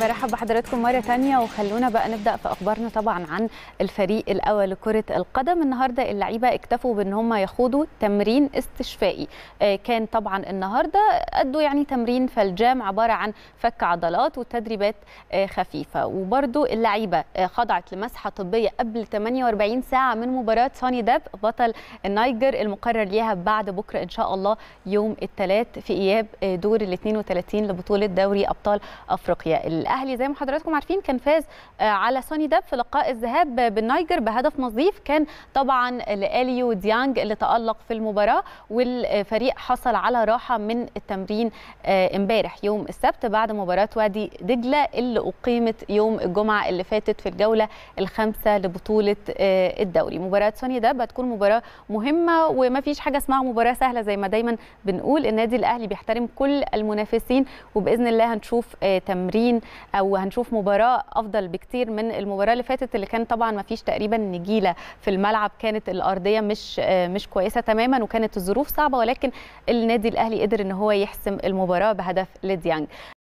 برحب بحضراتكم مرة تانية وخلونا بقى نبدأ في أخبارنا طبعا عن الفريق الأول لكرة القدم النهاردة اللعيبة اكتفوا بأن هم يخوضوا تمرين استشفائي آه، كان طبعا النهاردة أدوا يعني تمرين فالجام عبارة عن فك عضلات وتدريبات آه، خفيفة وبرضو اللعيبة آه، خضعت لمسحة طبية قبل 48 ساعة من مباراة سوني داب بطل النايجر المقرر ليها بعد بكرة إن شاء الله يوم الثلاث في إياب دور ال 32 لبطولة دوري أبطال أفريقيا الاهلي زي ما حضراتكم عارفين كان فاز آه، على سوني داب في لقاء الذهاب بالنايجر بهدف نظيف كان طبعا لاليو ديانج اللي تالق في المباراه والفريق حصل على راحه من التمرين آه، امبارح يوم السبت بعد مباراه وادي دجله اللي اقيمت يوم الجمعه اللي فاتت في الجوله الخامسه لبطوله آه، الدوري مباراه سوني داب هتكون مباراه مهمه وما فيش حاجه اسمها مباراه سهله زي ما دايما بنقول النادي الاهلي بيحترم كل المنافسين وباذن الله هنشوف تمرين او هنشوف مباراه افضل بكتير من المباراه اللي فاتت اللي كان طبعا ما فيش تقريبا نجيله في الملعب كانت الارضيه مش مش كويسه تماما وكانت الظروف صعبه ولكن النادي الاهلي قدر ان هو يحسم المباراه بهدف لديانج